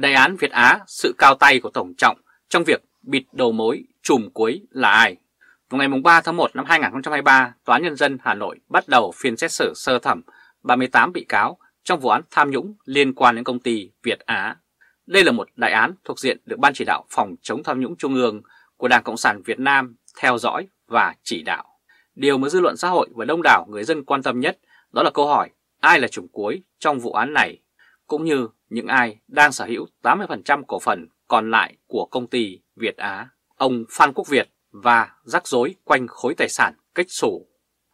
Đại án Việt Á sự cao tay của Tổng Trọng trong việc bịt đầu mối chùm cuối là ai? Vào ngày 3 tháng 1 năm 2023, Tòa án Nhân dân Hà Nội bắt đầu phiên xét xử sơ thẩm 38 bị cáo trong vụ án tham nhũng liên quan đến công ty Việt Á. Đây là một đại án thuộc diện được Ban chỉ đạo phòng chống tham nhũng trung ương của Đảng Cộng sản Việt Nam theo dõi và chỉ đạo. Điều mà dư luận xã hội và đông đảo người dân quan tâm nhất đó là câu hỏi ai là chủng cuối trong vụ án này, cũng như những ai đang sở hữu 80% cổ phần còn lại của công ty Việt Á, ông Phan Quốc Việt và rắc rối quanh khối tài sản cách sổ.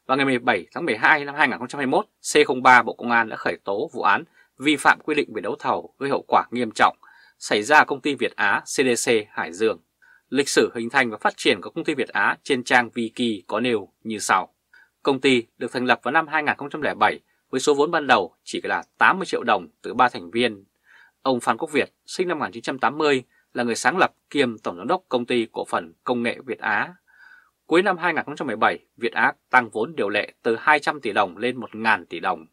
Vào ngày 17 tháng 12 năm 2021, C03 Bộ Công an đã khởi tố vụ án vi phạm quy định về đấu thầu gây hậu quả nghiêm trọng xảy ra công ty Việt Á CDC Hải Dương. Lịch sử hình thành và phát triển của công ty Việt Á trên trang Wiki có nêu như sau. Công ty được thành lập vào năm 2007 với số vốn ban đầu chỉ là 80 triệu đồng từ ba thành viên. Ông Phan Quốc Việt, sinh năm 1980, là người sáng lập kiêm tổng giám đốc công ty cổ phần công nghệ Việt Á. Cuối năm 2017, Việt Á tăng vốn điều lệ từ 200 tỷ đồng lên 1.000 tỷ đồng.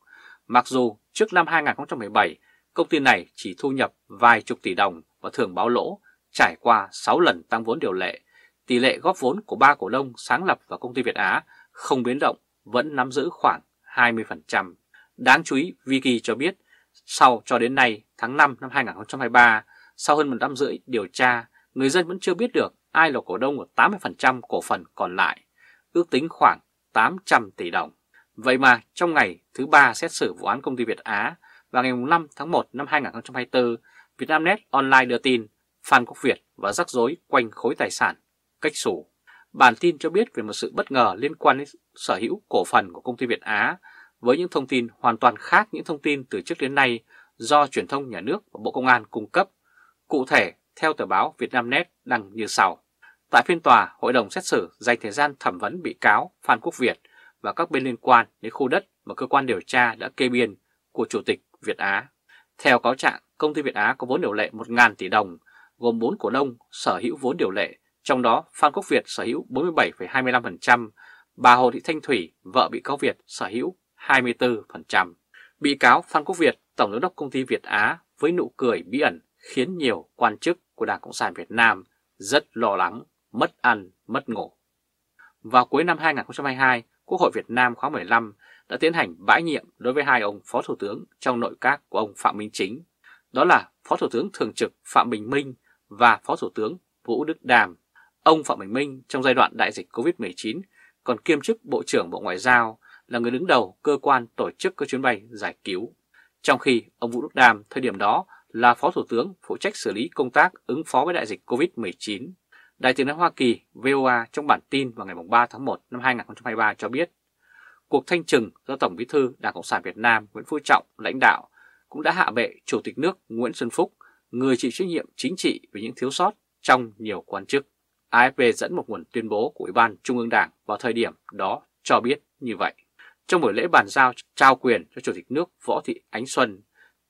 Mặc dù trước năm 2017, công ty này chỉ thu nhập vài chục tỷ đồng và thường báo lỗ, trải qua 6 lần tăng vốn điều lệ, tỷ lệ góp vốn của ba cổ đông sáng lập và công ty Việt Á không biến động vẫn nắm giữ khoảng 20%. Đáng chú ý, Vicky cho biết sau cho đến nay tháng 5 năm 2023, sau hơn một năm rưỡi điều tra, người dân vẫn chưa biết được ai là cổ đông của 80% cổ phần còn lại, ước tính khoảng 800 tỷ đồng. Vậy mà trong ngày thứ ba xét xử vụ án công ty Việt Á và ngày 5 tháng 1 năm 2024, Vietnamnet Online đưa tin Phan Quốc Việt và rắc rối quanh khối tài sản, cách sủ. Bản tin cho biết về một sự bất ngờ liên quan đến sở hữu cổ phần của công ty Việt Á với những thông tin hoàn toàn khác những thông tin từ trước đến nay do truyền thông nhà nước và Bộ Công an cung cấp. Cụ thể, theo tờ báo Vietnamnet đăng như sau. Tại phiên tòa, hội đồng xét xử dành thời gian thẩm vấn bị cáo Phan Quốc Việt và các bên liên quan đến khu đất mà cơ quan điều tra đã kê biên của Chủ tịch Việt Á. Theo cáo trạng, công ty Việt Á có vốn điều lệ 1.000 tỷ đồng, gồm 4 cổ đông sở hữu vốn điều lệ, trong đó Phan Quốc Việt sở hữu 47,25%, bà Hồ Thị Thanh Thủy, vợ bị cáo Việt sở hữu 24%. Bị cáo Phan Quốc Việt, Tổng giám đốc công ty Việt Á với nụ cười bí ẩn khiến nhiều quan chức của Đảng Cộng sản Việt Nam rất lo lắng, mất ăn, mất ngủ. Vào cuối năm 2022, Quốc hội Việt Nam khóa 15 đã tiến hành bãi nhiệm đối với hai ông Phó Thủ tướng trong nội các của ông Phạm Minh Chính, đó là Phó Thủ tướng Thường trực Phạm Bình Minh và Phó Thủ tướng Vũ Đức Đàm. Ông Phạm Bình Minh trong giai đoạn đại dịch COVID-19 còn kiêm chức Bộ trưởng Bộ Ngoại giao là người đứng đầu cơ quan tổ chức các chuyến bay giải cứu, trong khi ông Vũ Đức Đàm thời điểm đó là Phó Thủ tướng phụ trách xử lý công tác ứng phó với đại dịch COVID-19. Đại tiếng nói Hoa Kỳ VOA trong bản tin vào ngày 3 tháng 1 năm 2023 cho biết, cuộc thanh trừng do Tổng Bí thư Đảng Cộng sản Việt Nam Nguyễn Phú Trọng lãnh đạo cũng đã hạ bệ Chủ tịch nước Nguyễn Xuân Phúc, người chịu trách nhiệm chính trị về những thiếu sót trong nhiều quan chức. AFP dẫn một nguồn tuyên bố của Ủy ban Trung ương Đảng vào thời điểm đó cho biết như vậy trong buổi lễ bàn giao trao quyền cho Chủ tịch nước Võ Thị Ánh Xuân.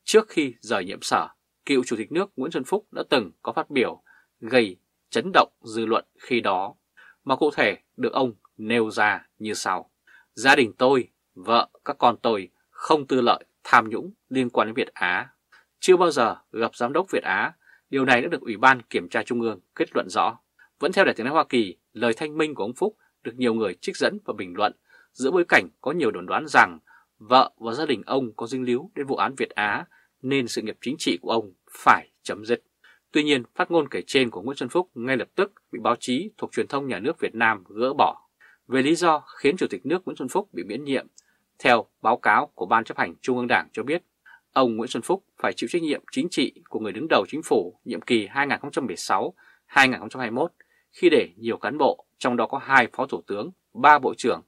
Trước khi rời nhiệm sở, cựu Chủ tịch nước Nguyễn Xuân Phúc đã từng có phát biểu gây chấn động dư luận khi đó, mà cụ thể được ông nêu ra như sau. Gia đình tôi, vợ, các con tôi không tư lợi, tham nhũng liên quan đến Việt Á. Chưa bao giờ gặp giám đốc Việt Á, điều này đã được Ủy ban Kiểm tra Trung ương kết luận rõ. Vẫn theo Đại tiếng nói Hoa Kỳ, lời thanh minh của ông Phúc được nhiều người trích dẫn và bình luận giữa bối cảnh có nhiều đồn đoán rằng vợ và gia đình ông có dính líu đến vụ án Việt Á nên sự nghiệp chính trị của ông phải chấm dứt. Tuy nhiên, phát ngôn kể trên của Nguyễn Xuân Phúc ngay lập tức bị báo chí thuộc truyền thông nhà nước Việt Nam gỡ bỏ về lý do khiến Chủ tịch nước Nguyễn Xuân Phúc bị miễn nhiệm. Theo báo cáo của Ban chấp hành Trung ương Đảng cho biết, ông Nguyễn Xuân Phúc phải chịu trách nhiệm chính trị của người đứng đầu chính phủ nhiệm kỳ 2016-2021 khi để nhiều cán bộ, trong đó có hai phó thủ tướng, ba bộ trưởng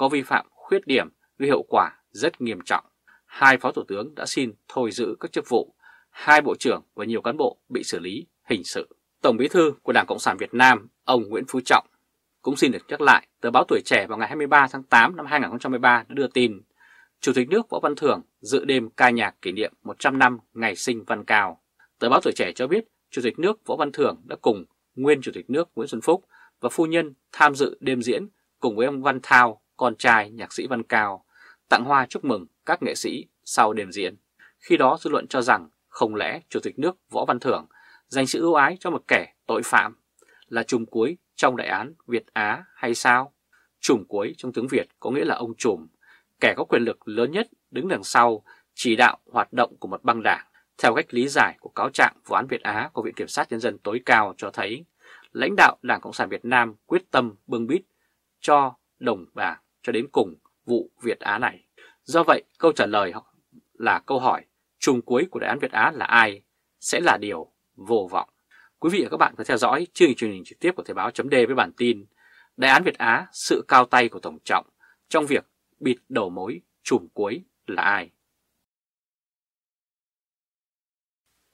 có vi phạm khuyết điểm gây hậu quả rất nghiêm trọng. Hai phó thủ tướng đã xin thôi giữ các chức vụ, hai bộ trưởng và nhiều cán bộ bị xử lý hình sự. Tổng bí thư của Đảng Cộng sản Việt Nam, ông Nguyễn Phú Trọng, cũng xin được nhắc lại tờ báo Tuổi Trẻ vào ngày 23 tháng 8 năm 2013 đã đưa tin Chủ tịch nước Võ Văn Thưởng dự đêm ca nhạc kỷ niệm 100 năm ngày sinh Văn Cao. Tờ báo Tuổi Trẻ cho biết Chủ tịch nước Võ Văn Thưởng đã cùng nguyên Chủ tịch nước Nguyễn Xuân Phúc và phu nhân tham dự đêm diễn cùng với ông Văn Thao, con trai nhạc sĩ Văn Cao, tặng hoa chúc mừng các nghệ sĩ sau đêm diễn. Khi đó dư luận cho rằng không lẽ Chủ tịch nước Võ Văn Thưởng dành sự ưu ái cho một kẻ tội phạm là trùm cuối trong đại án Việt Á hay sao? Trùm cuối trong tiếng Việt có nghĩa là ông trùm, kẻ có quyền lực lớn nhất đứng đằng sau chỉ đạo hoạt động của một băng đảng. Theo cách lý giải của cáo trạng vụ án Việt Á của Viện Kiểm sát Nhân dân tối cao cho thấy, lãnh đạo Đảng Cộng sản Việt Nam quyết tâm bưng bít cho đồng bảng cho đến cùng vụ Việt Á này. Do vậy, câu trả lời là câu hỏi trùng cuối của đại án Việt Á là ai sẽ là điều vô vọng. Quý vị và các bạn có theo dõi chương trình truyền hình trực tiếp của Thời báo chấm với bản tin Đại án Việt Á sự cao tay của Tổng Trọng trong việc bịt đầu mối trùm cuối là ai?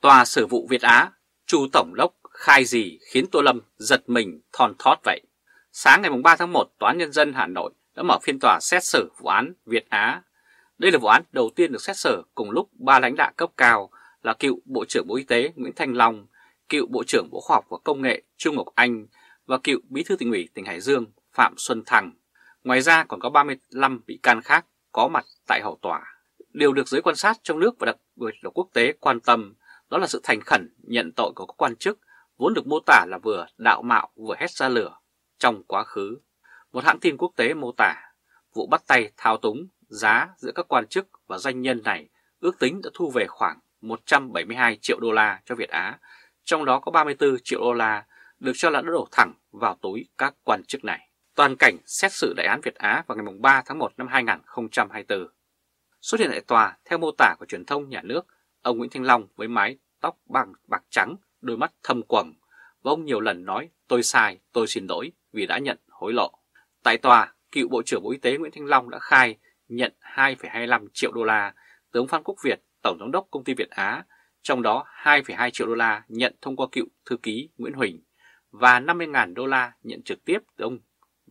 Tòa xử vụ Việt Á, Chu Tổng Lốc khai gì khiến Tô Lâm giật mình thon thót vậy? Sáng ngày 3 tháng 1, Tòa án Nhân dân Hà Nội đã mở phiên tòa xét xử vụ án Việt Á. Đây là vụ án đầu tiên được xét xử cùng lúc ba lãnh đạo cấp cao là cựu Bộ trưởng Bộ Y tế Nguyễn Thanh Long, cựu Bộ trưởng Bộ Khoa học và Công nghệ Trương Ngọc Anh và cựu Bí thư tỉnh ủy tỉnh Hải Dương Phạm Xuân Thăng. Ngoài ra còn có 35 bị can khác có mặt tại hậu tòa. Điều được giới quan sát trong nước và đặc biệt là quốc tế quan tâm đó là sự thành khẩn nhận tội của các quan chức vốn được mô tả là vừa đạo mạo vừa hét ra lửa trong quá khứ. Một hãng tin quốc tế mô tả vụ bắt tay thao túng giá giữa các quan chức và doanh nhân này ước tính đã thu về khoảng 172 triệu đô la cho Việt Á, trong đó có 34 triệu đô la được cho là đã đổ thẳng vào túi các quan chức này. Toàn cảnh xét xử đại án Việt Á vào ngày 3 tháng 1 năm 2024. Xuất hiện tại tòa theo mô tả của truyền thông nhà nước, ông Nguyễn Thanh Long với mái tóc bằng bạc trắng, đôi mắt thâm quầng và ông nhiều lần nói tôi sai, tôi xin lỗi vì đã nhận hối lộ. Tại tòa, cựu Bộ trưởng Bộ Y tế Nguyễn Thanh Long đã khai nhận 2,25 triệu đô la từ ông Phan Quốc Việt, Tổng giám đốc công ty Việt Á, trong đó 2,2 triệu đô la nhận thông qua cựu thư ký Nguyễn Huỳnh và 50.000 đô la nhận trực tiếp từ ông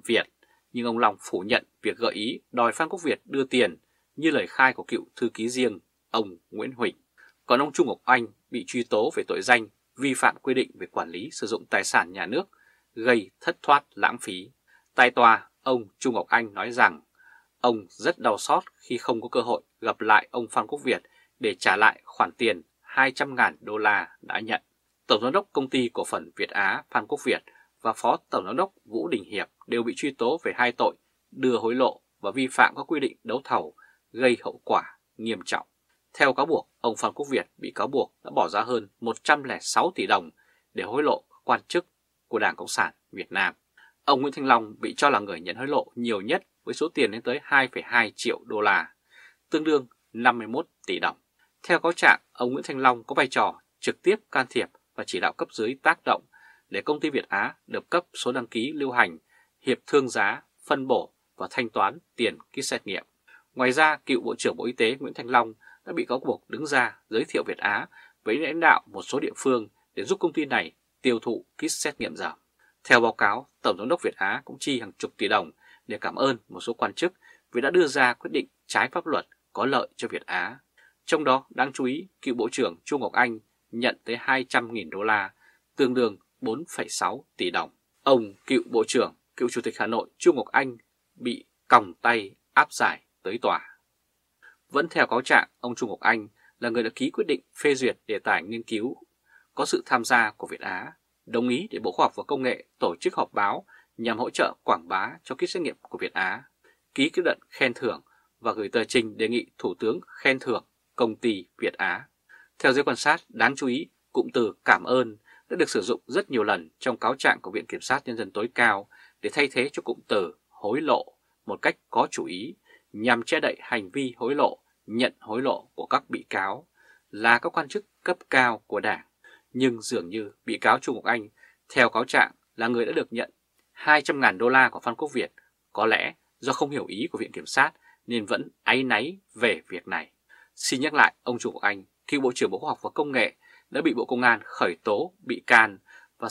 Việt. Nhưng ông Long phủ nhận việc gợi ý đòi Phan Quốc Việt đưa tiền như lời khai của cựu thư ký riêng ông Nguyễn Huỳnh. Còn ông Trung Ngọc Anh bị truy tố về tội danh vi phạm quy định về quản lý sử dụng tài sản nhà nước gây thất thoát lãng phí. Tại tòa, ông Trung Ngọc Anh nói rằng ông rất đau xót khi không có cơ hội gặp lại ông Phan Quốc Việt để trả lại khoản tiền 200.000 đô la đã nhận. Tổng giám đốc công ty cổ phần Việt Á Phan Quốc Việt và Phó Tổng giám đốc Vũ Đình Hiệp đều bị truy tố về hai tội đưa hối lộ và vi phạm các quy định đấu thầu gây hậu quả nghiêm trọng. Theo cáo buộc, ông Phan Quốc Việt bị cáo buộc đã bỏ ra hơn 106 tỷ đồng để hối lộ quan chức của Đảng Cộng sản Việt Nam. Ông Nguyễn Thanh Long bị cho là người nhận hối lộ nhiều nhất với số tiền lên tới 2,2 triệu đô la, tương đương 51 tỷ đồng. Theo cáo trạng, ông Nguyễn Thanh Long có vai trò trực tiếp can thiệp và chỉ đạo cấp dưới tác động để công ty Việt Á được cấp số đăng ký lưu hành, hiệp thương giá, phân bổ và thanh toán tiền ký xét nghiệm. Ngoài ra, cựu Bộ trưởng Bộ Y tế Nguyễn Thanh Long đã bị cáo buộc đứng ra giới thiệu Việt Á với lãnh đạo một số địa phương để giúp công ty này tiêu thụ kit xét nghiệm giảm. Theo báo cáo, Tổng giám đốc Việt Á cũng chi hàng chục tỷ đồng để cảm ơn một số quan chức vì đã đưa ra quyết định trái pháp luật có lợi cho Việt Á. Trong đó, đáng chú ý, cựu Bộ trưởng Chu Ngọc Anh nhận tới 200.000 đô la, tương đương 4,6 tỷ đồng. Ông cựu Bộ trưởng, cựu Chủ tịch Hà Nội Chu Ngọc Anh bị còng tay áp giải tới tòa. Vẫn theo cáo trạng, ông Chu Ngọc Anh là người đã ký quyết định phê duyệt đề tài nghiên cứu có sự tham gia của Việt Á đồng ý để Bộ Khoa học và Công nghệ tổ chức họp báo nhằm hỗ trợ quảng bá cho kit xét nghiệm của Việt Á, ký kết luận khen thưởng và gửi tờ trình đề nghị Thủ tướng khen thưởng công ty Việt Á. Theo giới quan sát, đáng chú ý, cụm từ cảm ơn đã được sử dụng rất nhiều lần trong cáo trạng của Viện Kiểm sát Nhân dân tối cao để thay thế cho cụm từ hối lộ một cách có chủ ý nhằm che đậy hành vi hối lộ, nhận hối lộ của các bị cáo là các quan chức cấp cao của Đảng nhưng dường như bị cáo Trung Ngọc Anh theo cáo trạng là người đã được nhận 200.000 đô la của Phan Quốc Việt, có lẽ do không hiểu ý của Viện Kiểm sát nên vẫn áy náy về việc này. Xin nhắc lại, ông Trung Ngọc Anh, cựu Bộ trưởng Bộ Khoa học và Công nghệ, đã bị Bộ Công an khởi tố bị can và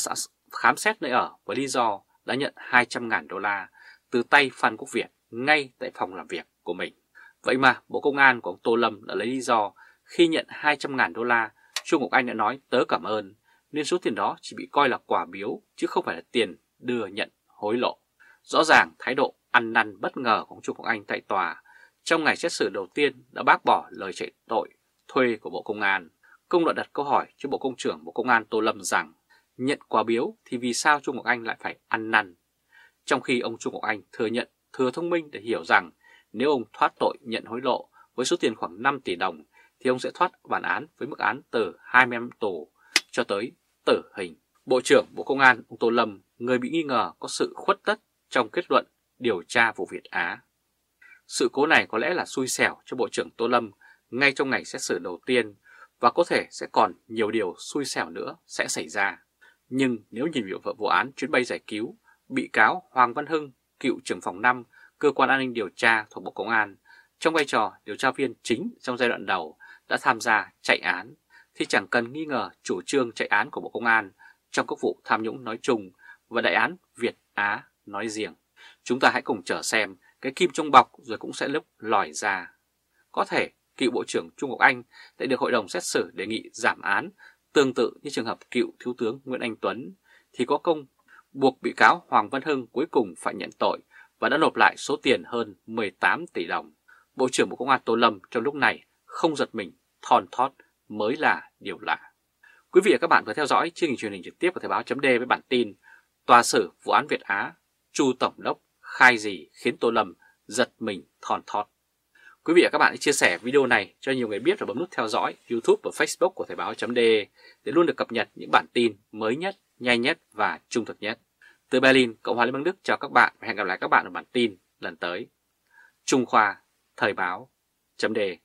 khám xét nơi ở với lý do đã nhận 200.000 đô la từ tay Phan Quốc Việt ngay tại phòng làm việc của mình. Vậy mà Bộ Công an của ông Tô Lâm đã lấy lý do khi nhận 200.000 đô la Trung Ngọc Anh đã nói tớ cảm ơn, nên số tiền đó chỉ bị coi là quả biếu, chứ không phải là tiền đưa nhận hối lộ. Rõ ràng thái độ ăn năn bất ngờ của ông Trung Ngọc Anh tại tòa, trong ngày xét xử đầu tiên đã bác bỏ lời chạy tội thuê của Bộ Công an. Công luận đặt câu hỏi cho Bộ Công trưởng Bộ Công an Tô Lâm rằng nhận quả biếu thì vì sao Trung Ngọc Anh lại phải ăn năn? Trong khi ông Trung Ngọc Anh thừa nhận thừa thông minh để hiểu rằng nếu ông thoát tội nhận hối lộ với số tiền khoảng 5 tỷ đồng thì ông sẽ thoát bản án với mức án từ 20 năm tù cho tới tử hình. Bộ trưởng Bộ Công an ông Tô Lâm, người bị nghi ngờ có sự khuất tất trong kết luận điều tra vụ Việt Á. Sự cố này có lẽ là xui xẻo cho Bộ trưởng Tô Lâm ngay trong ngày xét xử đầu tiên và có thể sẽ còn nhiều điều xui xẻo nữa sẽ xảy ra. Nhưng nếu nhìn vào vụ án chuyến bay giải cứu, bị cáo Hoàng Văn Hưng, cựu trưởng phòng 5, cơ quan an ninh điều tra thuộc Bộ Công an, trong vai trò điều tra viên chính trong giai đoạn đầu đã tham gia chạy án thì chẳng cần nghi ngờ chủ trương chạy án của Bộ Công an trong các vụ tham nhũng nói chung và đại án Việt Á nói riêng. Chúng ta hãy cùng chờ xem cái kim trong bọc rồi cũng sẽ lúc lòi ra. Có thể cựu Bộ trưởng Trung Ngọc Anh đã được Hội đồng xét xử đề nghị giảm án tương tự như trường hợp cựu Thiếu tướng Nguyễn Anh Tuấn thì có công buộc bị cáo Hoàng Văn Hưng cuối cùng phải nhận tội và đã nộp lại số tiền hơn 18 tỷ đồng. Bộ trưởng Bộ Công an Tô Lâm trong lúc này không giật mình, thon thót mới là điều lạ. Quý vị và các bạn vừa theo dõi chương trình truyền hình trực tiếp của Thời báo d với bản tin Tòa xử vụ án Việt Á, Chu Tổng đốc khai gì khiến Tô Lâm giật mình thon thót. Quý vị và các bạn hãy chia sẻ video này cho nhiều người biết và bấm nút theo dõi YouTube và Facebook của Thời báo d để luôn được cập nhật những bản tin mới nhất, nhanh nhất và trung thực nhất. Từ Berlin, Cộng hòa Liên bang Đức chào các bạn và hẹn gặp lại các bạn ở bản tin lần tới. Trung Khoa, Thời báo .de